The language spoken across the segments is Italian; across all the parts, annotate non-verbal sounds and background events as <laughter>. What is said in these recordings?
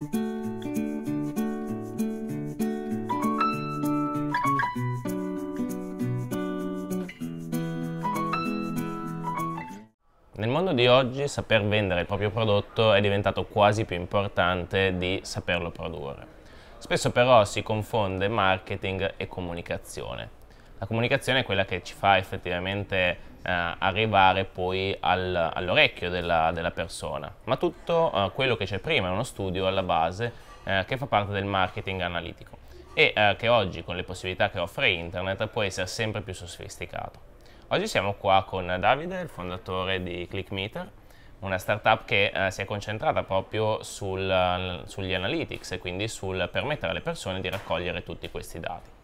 Nel mondo di oggi saper vendere il proprio prodotto è diventato quasi più importante di saperlo produrre. Spesso però si confonde marketing e comunicazione. La comunicazione è quella che ci fa effettivamente Uh, arrivare poi al, all'orecchio della, della, persona, ma tutto uh, quello che c'è prima è uno studio alla base uh, che fa parte del marketing analitico e che oggi con le possibilità che offre internet può essere sempre più sofisticato. Oggi siamo qua con Davide, il fondatore di ClickMeter, una startup che si è concentrata proprio sul, sugli analytics e quindi sul permettere alle persone di raccogliere tutti questi dati.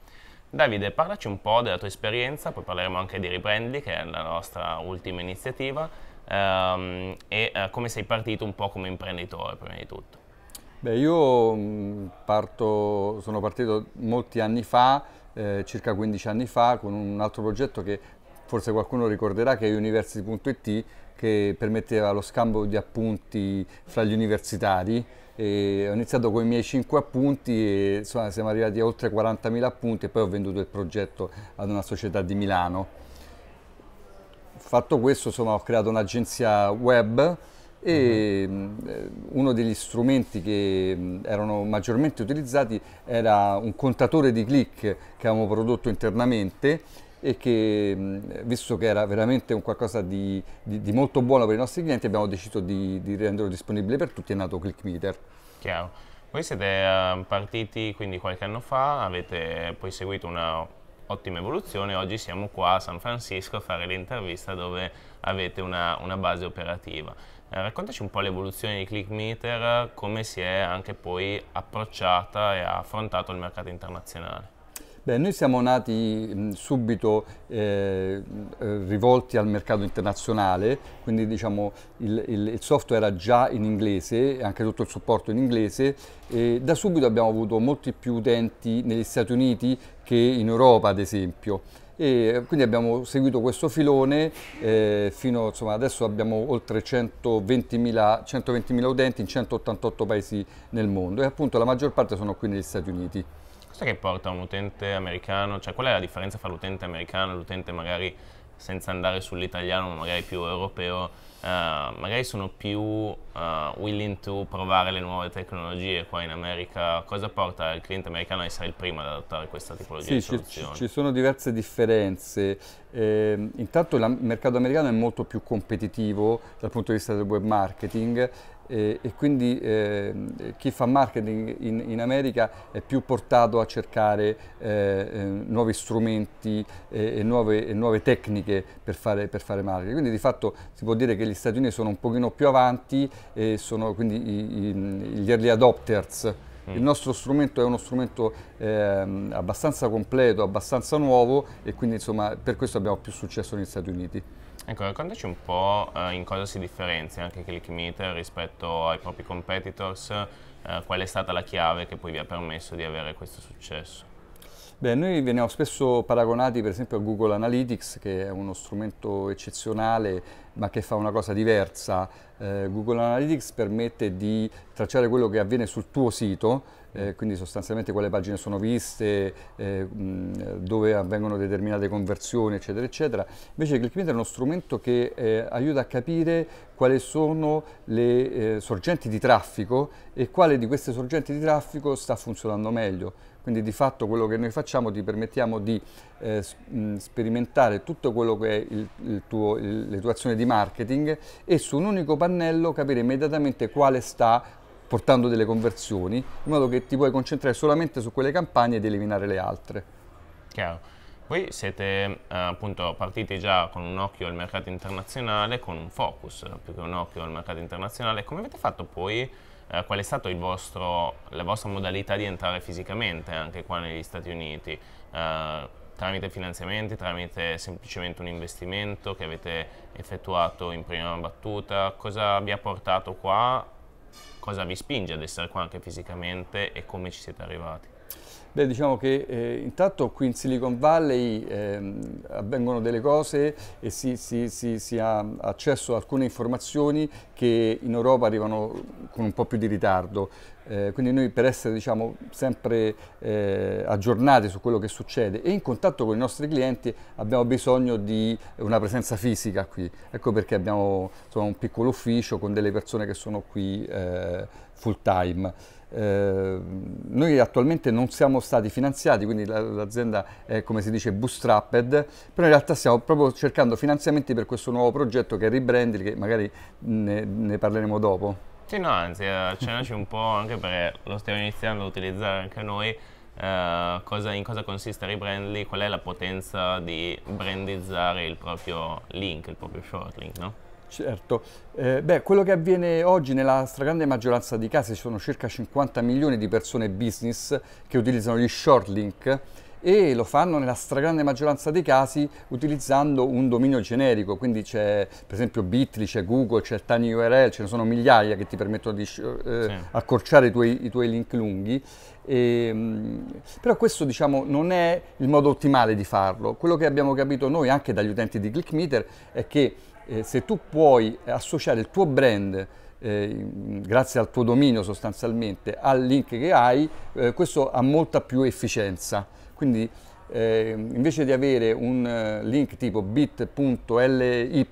Davide, parlaci un po' della tua esperienza, poi parleremo anche di Riprendi, che è la nostra ultima iniziativa, ehm, e eh, come sei partito un po' come imprenditore, prima di tutto. Beh, io mm, parto, sono partito molti anni fa, eh, circa 15 anni fa, con un altro progetto che forse qualcuno ricorderà, che è university.it, che permetteva lo scambio di appunti fra gli universitari, e ho iniziato con i miei 5 appunti e insomma, siamo arrivati a oltre 40.000 appunti e poi ho venduto il progetto ad una società di Milano. Fatto questo insomma, ho creato un'agenzia web e uh mhm. eh, -huh. uno degli strumenti che mm, erano maggiormente utilizzati era un contatore di click che avevamo prodotto internamente e che visto che era veramente un qualcosa di, di, di molto buono per i nostri clienti abbiamo deciso di, di renderlo disponibile per tutti, è nato ClickMeter. Chiaro. Voi siete ehm, partiti quindi qualche anno fa, avete poi seguito una ottima evoluzione, oggi siamo qua a San Francisco a fare l'intervista dove avete una, una base operativa. Eh, raccontaci un po' l'evoluzione di ClickMeter, come si è anche poi approcciata e ha affrontato il mercato internazionale. Beh, noi siamo nati mh, subito eh, eh, rivolti al mercato internazionale, quindi diciamo, il, il, il, software era già in inglese, anche tutto il supporto in inglese, e da subito abbiamo avuto molti più utenti negli Stati Uniti che in Europa, ad esempio. E quindi abbiamo seguito questo filone, eh, fino insomma, adesso abbiamo oltre 120.000 120 utenti in 188 paesi nel mondo e appunto la maggior parte sono qui negli Stati Uniti differenza che porta un utente americano, cioè qual è la differenza fra l'utente americano e l'utente magari senza andare sull'italiano, ma magari più europeo, eh, magari sono più uh, willing to provare le nuove tecnologie qua in America. Cosa porta il cliente americano a essere il primo ad adottare questa tipologia sì, di soluzione? Ci, ci sono diverse differenze. Eh, intanto il mercato americano è molto più competitivo dal punto di vista del web marketing e, e quindi eh, chi fa marketing in, in, America è più portato a cercare eh, ehm, nuovi strumenti e, e, nuove, e nuove, tecniche per fare, per fare, marketing. Quindi di fatto si può dire che gli Stati Uniti sono un pochino più avanti e sono quindi i, i, gli early adopters. Mm. Il nostro strumento è uno strumento eh, abbastanza completo, abbastanza nuovo e quindi insomma, per questo abbiamo più successo negli Stati Uniti. Ecco, raccontaci un po' eh, in cosa si differenzia anche Clickmeter rispetto ai propri competitors, eh, qual è stata la chiave che poi vi ha permesso di avere questo successo? Beh, noi veniamo spesso paragonati per esempio a Google Analytics, che è uno strumento eccezionale ma che fa una cosa diversa. Eh, Google Analytics permette di tracciare quello che avviene sul tuo sito, eh, quindi sostanzialmente quali pagine sono viste, eh, mh, dove avvengono determinate conversioni, eccetera, eccetera. Invece ClickMeter è uno strumento che eh, aiuta a capire quali sono le eh, sorgenti di traffico e quale di queste sorgenti di traffico sta funzionando meglio quindi di fatto quello che noi facciamo ti permettiamo di eh, sperimentare tutto quello che è il, il tuo, il, le tue azioni di marketing e su un unico pannello capire immediatamente quale sta portando delle conversioni, in modo che ti puoi concentrare solamente su quelle campagne ed eliminare le altre. Chiaro. Voi siete eh, appunto partiti già con un occhio al mercato internazionale, con un focus eh, più che un occhio al mercato internazionale. Come avete fatto poi eh, qual è stata la vostra modalità di entrare fisicamente anche qua negli Stati Uniti? Eh, tramite finanziamenti, tramite semplicemente un investimento che avete effettuato in prima battuta? Cosa vi ha portato qua? Cosa vi spinge ad essere qua anche fisicamente e come ci siete arrivati? Beh, diciamo che eh, intanto qui in Silicon Valley eh, avvengono delle cose e si, si, si, si, ha accesso a alcune informazioni che in Europa arrivano con un po' più di ritardo. Eh, quindi noi per essere diciamo, sempre eh, aggiornati su quello che succede e in contatto con i nostri clienti abbiamo bisogno di una presenza fisica qui, ecco perché abbiamo insomma, un piccolo ufficio con delle persone che sono qui eh, full time. Eh, noi attualmente non siamo stati finanziati, quindi l'azienda è come si dice bootstrapped, però in realtà stiamo proprio cercando finanziamenti per questo nuovo progetto che è Rebranding, che magari ne, ne parleremo dopo. Sì, no, anzi, eh, accennaci un po' anche perché lo stiamo iniziando a utilizzare anche noi. Eh, cosa, in cosa consiste rebrandly, qual è la potenza di brandizzare il proprio link, il proprio short link, no? Certo, eh, beh, quello che avviene oggi nella stragrande maggioranza dei casi sono circa 50 milioni di persone business che utilizzano gli short link e lo fanno nella stragrande maggioranza dei casi utilizzando un dominio generico, quindi c'è per esempio Bitly, c'è Google, c'è Tiny URL, ce ne sono migliaia che ti permettono di eh, sì. accorciare i tuoi, i tuoi, link lunghi, e, ehm, però questo diciamo non è il modo ottimale di farlo, quello che abbiamo capito noi anche dagli utenti di ClickMeter è che eh, se tu puoi associare il tuo brand eh, grazie al tuo dominio sostanzialmente al link che hai, eh, questo ha molta più efficienza. Quindi eh, invece di avere un eh, link tipo bit.ly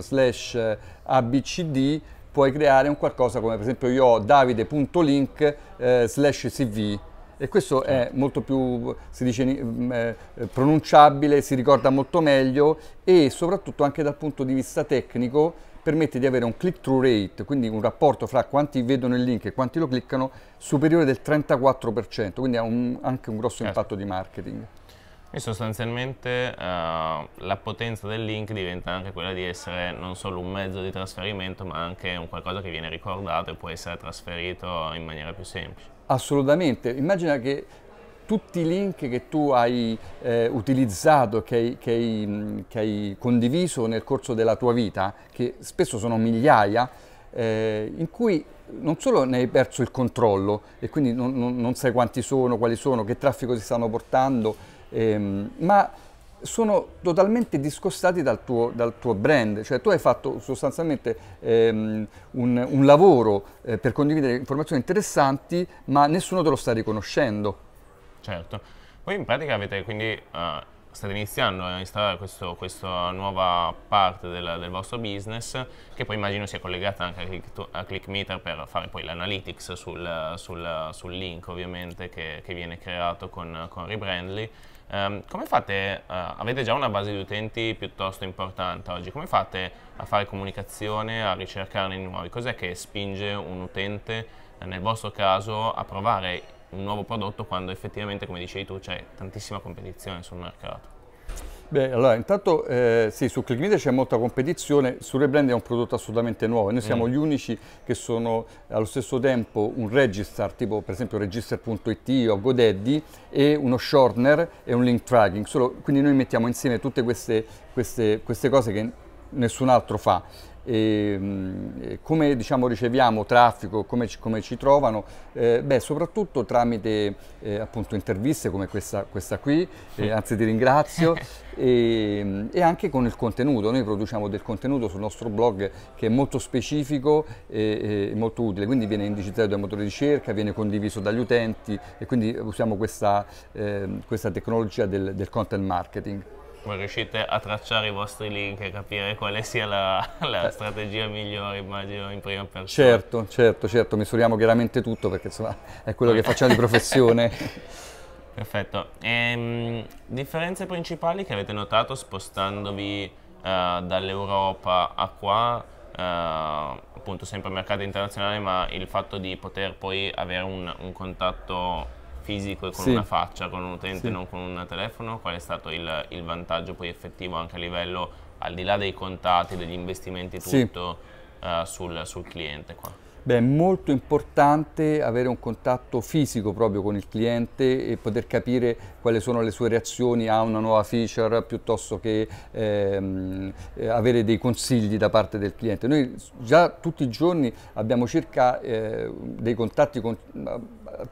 slash abcd puoi creare un qualcosa come per esempio io ho davide.link eh, slash cv e questo è certo. molto più si dice, mm, eh, pronunciabile, si ricorda molto meglio e soprattutto anche dal punto di vista tecnico permette di avere un click-through rate, quindi un rapporto fra quanti vedono il link e quanti lo cliccano, superiore del 34%, quindi ha un, anche un grosso certo. impatto di marketing. E sostanzialmente uh, la potenza del link diventa anche quella di essere non solo un mezzo di trasferimento, ma anche un qualcosa che viene ricordato e può essere trasferito in maniera più semplice. Assolutamente, immagina che tutti i link che tu hai eh, utilizzato, che hai, che, hai, mm, che hai, condiviso nel corso della tua vita, che spesso sono migliaia, eh, in cui non solo ne hai perso il controllo e quindi non, non, non sai quanti sono, quali sono, che traffico si stanno portando, ehm, ma sono totalmente discostati dal tuo, dal tuo, brand, cioè tu hai fatto sostanzialmente ehm, un, un, lavoro eh, per condividere informazioni interessanti ma nessuno te lo sta riconoscendo. Certo. Voi in pratica avete quindi, uh, state iniziando a installare questo, questa nuova parte del, del, vostro business che poi immagino sia collegata anche a, Click, a ClickMeter per fare poi l'analytics sul, sul, sul, link ovviamente che, che viene creato con, con Rebrandly. Um, come fate, uh, avete già una base di utenti piuttosto importante oggi, come fate a fare comunicazione, a ricercarne nuovi? Cos'è che spinge un utente, nel vostro caso, a provare un nuovo prodotto quando effettivamente, come dicevi tu, c'è tantissima competizione sul mercato? Beh, allora intanto eh, sì, su ClickMedia c'è molta competizione, su Rebrand è un prodotto assolutamente nuovo, noi siamo mm. gli unici che sono allo stesso tempo un register, tipo per esempio register.it o GoDaddy, e uno shortener e un link tracking, Solo, quindi noi mettiamo insieme tutte queste, queste, queste cose che nessun altro fa. E, ehm, come diciamo, riceviamo traffico, come ci, come ci trovano? Eh, beh, soprattutto tramite eh, appunto, interviste come questa, questa qui, eh, anzi ti ringrazio, <laughs> e, ehm, e, anche con il contenuto. Noi produciamo del contenuto sul nostro blog che è molto specifico e, e molto utile, quindi viene indicizzato dai motori di ricerca, viene condiviso dagli utenti e quindi usiamo questa, ehm, questa tecnologia del, del content marketing riuscite a tracciare i vostri link e capire quale sia la, <laughs> la eh. strategia migliore, immagino, in prima persona. Certo, certo, certo, misuriamo chiaramente tutto perché insomma è quello che facciamo di professione. <laughs> Perfetto. E, ehm, differenze principali che avete notato spostandovi uh, dall'Europa a qua? Uh, appunto sempre mercato internazionale ma il fatto di poter poi avere un, un contatto fisico e con sì. una faccia, con un utente, sì. non con un telefono? Qual è stato il, il, vantaggio poi effettivo anche a livello, al di là dei contatti, degli investimenti, tutto sì. uh, eh, sul, sul, cliente? Qua? Beh, è molto importante avere un contatto fisico proprio con il cliente e poter capire quali sono le sue reazioni a una nuova feature piuttosto che ehm, eh, avere dei consigli da parte del cliente. Noi già tutti i giorni abbiamo circa eh, dei contatti con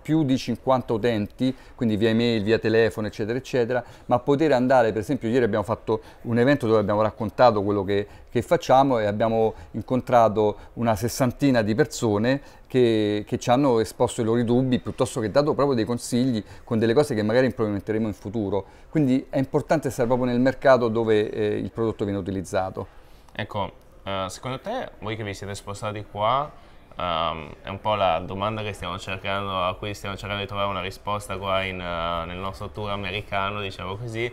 più di 50 utenti, quindi via email, via telefono, eccetera, eccetera, ma poter andare, per esempio ieri abbiamo fatto un evento dove abbiamo raccontato quello che, che facciamo e abbiamo incontrato una sessantina di persone che, che, ci hanno esposto i loro dubbi piuttosto che dato proprio dei consigli con delle cose che magari implementeremo in futuro. Quindi è importante stare proprio nel mercato dove eh, il prodotto viene utilizzato. Ecco, eh, secondo te, voi che vi siete spostati qua, Um, è un po' la domanda cercando, a cui stiamo cercando di trovare una risposta qua in, uh, nel nostro tour americano, diciamo così.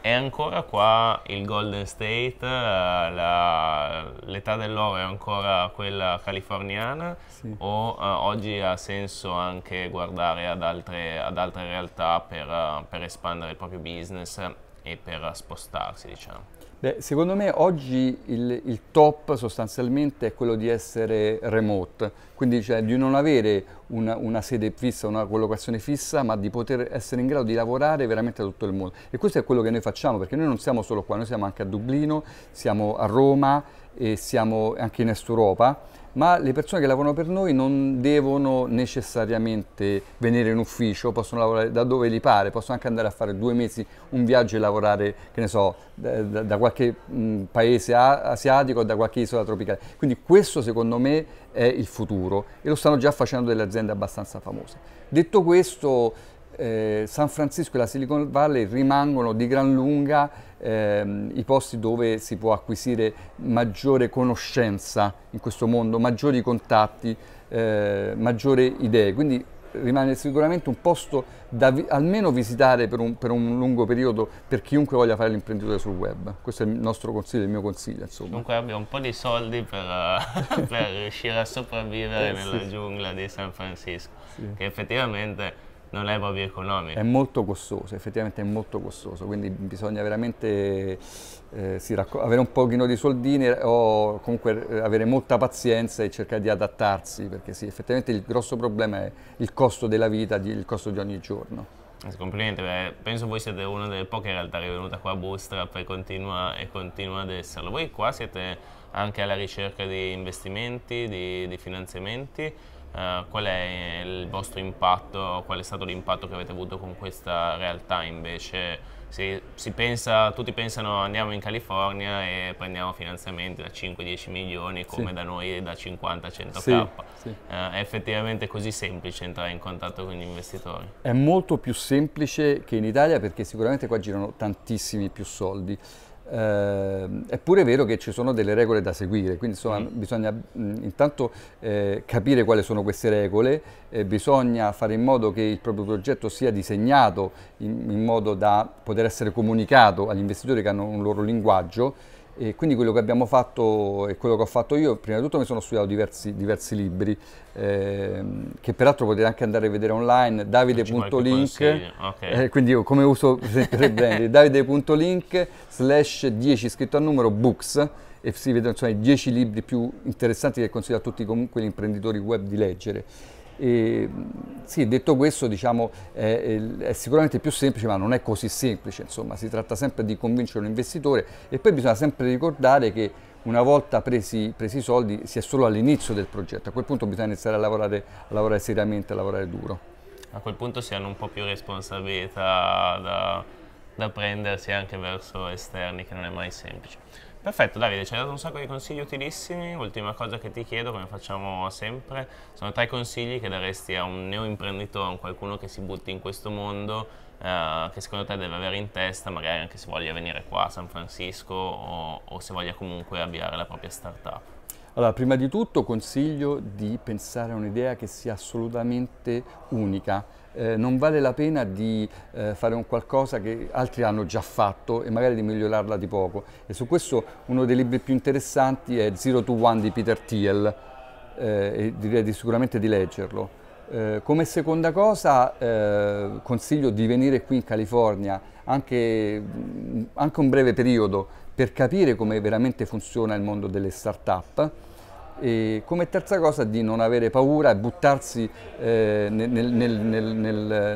È ancora qua il Golden State, uh, l'età dell'oro è ancora quella californiana sì. o uh, oggi ha senso anche guardare ad altre, ad altre realtà per, per espandere il proprio business e per spostarsi, diciamo? Beh, secondo me oggi il, il, top sostanzialmente è quello di essere remote, quindi cioè di non avere una, una, sede fissa, una collocazione fissa, ma di poter essere in grado di lavorare veramente da tutto il mondo. E questo è quello che noi facciamo, perché noi non siamo solo qua, noi siamo anche a Dublino, siamo a Roma e siamo anche in Est Europa ma le persone che lavorano per noi non devono necessariamente venire in ufficio, possono lavorare da dove li pare, possono anche andare a fare due mesi un viaggio e lavorare, che ne so, da, da qualche mh, mm, paese asiatico o da qualche isola tropicale. Quindi questo secondo me è il futuro e lo stanno già facendo delle aziende abbastanza famose. Detto questo, eh, San Francisco e la Silicon Valley rimangono di gran lunga ehm, i posti dove si può acquisire maggiore conoscenza in questo mondo, maggiori contatti, eh, maggiori idee. Quindi rimane sicuramente un posto da vi almeno visitare per un, per un, lungo periodo per chiunque voglia fare l'imprenditore sul web. Questo è il nostro consiglio, il mio consiglio. Insomma. Dunque abbia un po' di soldi per, <laughs> per riuscire a sopravvivere eh, nella sì. giungla di San Francisco, sì. che effettivamente non è proprio economico. È molto costoso, effettivamente è molto costoso, quindi bisogna veramente eh, sì, avere un pochino di soldini eh, o comunque eh, avere molta pazienza e cercare di adattarsi, perché sì, effettivamente il grosso problema è il costo della vita, il costo di ogni giorno. Eh, complimenti, beh, penso voi siete una delle poche in realtà che è venuta qua a Bootstrap e continua, e continua ad esserlo. Voi qua siete anche alla ricerca di investimenti, di, di finanziamenti, eh, qual è il vostro impatto, qual è stato l'impatto che avete avuto con questa realtà invece? Si, si pensa, tutti pensano andiamo in California e prendiamo finanziamenti da 5-10 milioni come sì. da noi da 50-100k. Sì, sì. Uh, è effettivamente così semplice entrare in contatto con gli investitori? È molto più semplice che in Italia perché sicuramente qua girano tantissimi più soldi. Eh, è pure vero che ci sono delle regole da seguire, quindi insomma, mm. bisogna mh, mm, intanto eh, capire quali sono queste regole, eh, bisogna fare in modo che il proprio progetto sia disegnato in, in modo da poter essere comunicato agli investitori che hanno un loro linguaggio e quindi quello che abbiamo fatto e quello che ho fatto io, prima di tutto mi sono studiato diversi, diversi libri, ehm, che peraltro potete anche andare a vedere online, davide.link, okay. eh, quindi io come uso <laughs> sempre brand, davide.link slash 10 scritto a numero books, e si vedono insomma, i 10 libri più interessanti che consiglio a tutti comunque gli imprenditori web di leggere. E, sì, detto questo, diciamo, è, è, sicuramente più semplice, ma non è così semplice, insomma, si tratta sempre di convincere l'investitore e poi bisogna sempre ricordare che una volta presi, presi i soldi si è solo all'inizio del progetto, a quel punto bisogna iniziare a lavorare, a lavorare seriamente, a lavorare duro. A quel punto si hanno un po' più responsabilità da, da prendersi anche verso esterni, che non è mai semplice. Perfetto Davide, ci hai dato un sacco di consigli utilissimi, ultima cosa che ti chiedo, come facciamo sempre, sono tre consigli che daresti a un neoimprenditore, a qualcuno che si butti in questo mondo, eh, che secondo te deve avere in testa, magari anche se voglia venire qua a San Francisco o, o se voglia comunque avviare la propria startup. Allora, prima di tutto consiglio di pensare a un'idea che sia assolutamente unica, eh, non vale la pena di eh, fare un qualcosa che altri hanno già fatto e magari di migliorarla di poco. E su questo uno dei libri più interessanti è Zero to One di Peter Thiel, eh, e direi di sicuramente di leggerlo. Eh, come seconda cosa eh, consiglio di venire qui in California anche, anche un breve periodo per capire come veramente funziona il mondo delle start-up e come terza cosa di non avere paura e buttarsi eh, nel, nel, nel,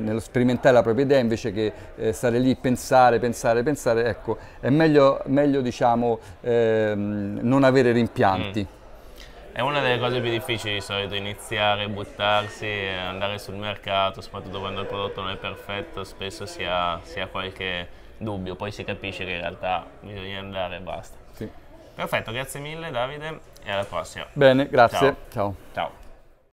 nello sperimentare la propria idea invece che eh, stare lì, pensare, pensare, pensare, ecco, è meglio, meglio diciamo, eh, non avere rimpianti. Mm. È una delle cose più difficili di solito, iniziare, buttarsi, eh, andare sul mercato, soprattutto quando il prodotto non è perfetto, spesso si ha, si ha qualche dubbio, poi si capisce che in realtà bisogna andare e basta. Perfetto, grazie mille Davide e alla prossima. Bene, grazie. Ciao. Ciao. Ciao.